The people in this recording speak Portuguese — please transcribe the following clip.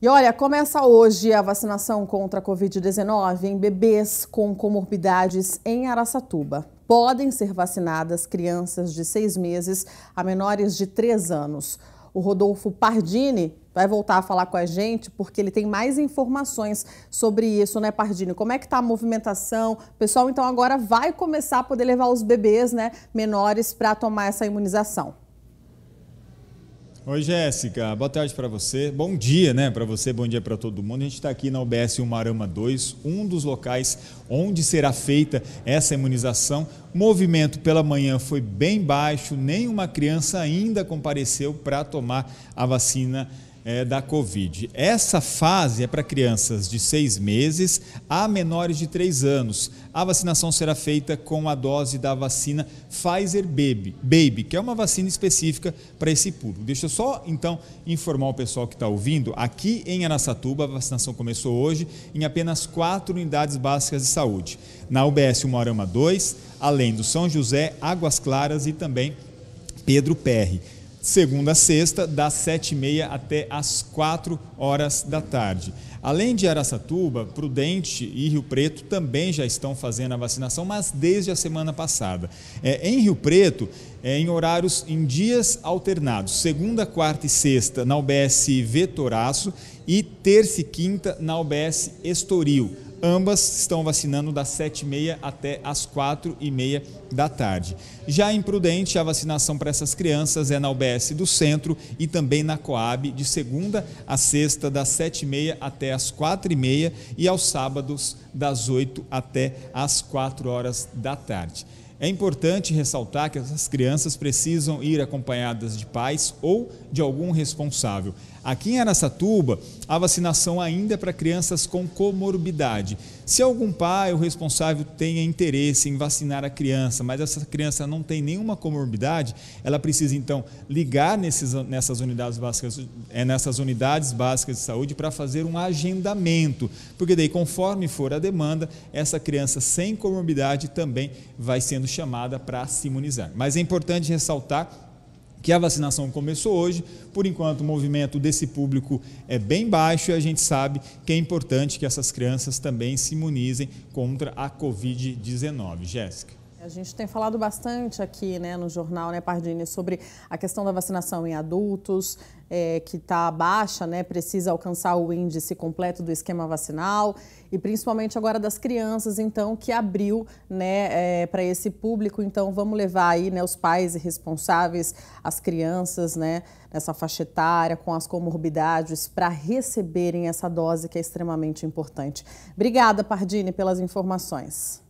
E olha, começa hoje a vacinação contra a Covid-19 em bebês com comorbidades em Araçatuba. Podem ser vacinadas crianças de seis meses a menores de três anos. O Rodolfo Pardini vai voltar a falar com a gente porque ele tem mais informações sobre isso, né, Pardini? Como é que está a movimentação? O pessoal, então, agora vai começar a poder levar os bebês né, menores para tomar essa imunização. Oi, Jéssica. Boa tarde para você. Bom dia, né? Para você, bom dia para todo mundo. A gente está aqui na UBS Umarama 2, um dos locais onde será feita essa imunização. Movimento pela manhã foi bem baixo, nenhuma criança ainda compareceu para tomar a vacina é, da Covid. Essa fase é para crianças de seis meses a menores de três anos. A vacinação será feita com a dose da vacina Pfizer Baby, Baby que é uma vacina específica para esse público. Deixa eu só, então, informar o pessoal que está ouvindo. Aqui em Anassatuba, a vacinação começou hoje em apenas quatro unidades básicas de saúde. Na UBS Umarama 2, além do São José, Águas Claras e também Pedro Perry segunda a sexta, das sete e meia até as quatro horas da tarde. Além de Araçatuba, Prudente e Rio Preto também já estão fazendo a vacinação, mas desde a semana passada. É, em Rio Preto, é, em horários, em dias alternados, segunda, quarta e sexta na UBS Vetoraço e terça e quinta na UBS Estoril. Ambas estão vacinando das 7h30 até as 4h30 da tarde. Já em Prudente, a vacinação para essas crianças é na UBS do Centro e também na Coab, de segunda a sexta, das 7h30 até as 4h30 e aos sábados, das 8 até as 4 horas da tarde. É importante ressaltar que essas crianças precisam ir acompanhadas de pais ou de algum responsável. Aqui em Aracatuba, a vacinação ainda é para crianças com comorbidade. Se algum pai ou responsável tenha interesse em vacinar a criança, mas essa criança não tem nenhuma comorbidade, ela precisa então ligar nesses, nessas, unidades básicas, é, nessas unidades básicas de saúde para fazer um agendamento, porque daí, conforme for a demanda, essa criança sem comorbidade também vai sendo chamada para se imunizar. Mas é importante ressaltar que a vacinação começou hoje. Por enquanto, o movimento desse público é bem baixo e a gente sabe que é importante que essas crianças também se imunizem contra a Covid-19. Jéssica. A gente tem falado bastante aqui né, no jornal, né, Pardini, sobre a questão da vacinação em adultos, é, que está baixa, né, precisa alcançar o índice completo do esquema vacinal, e principalmente agora das crianças, então, que abriu né, é, para esse público. Então, vamos levar aí né, os pais e responsáveis, as crianças né, nessa faixa etária, com as comorbidades, para receberem essa dose que é extremamente importante. Obrigada, Pardini, pelas informações.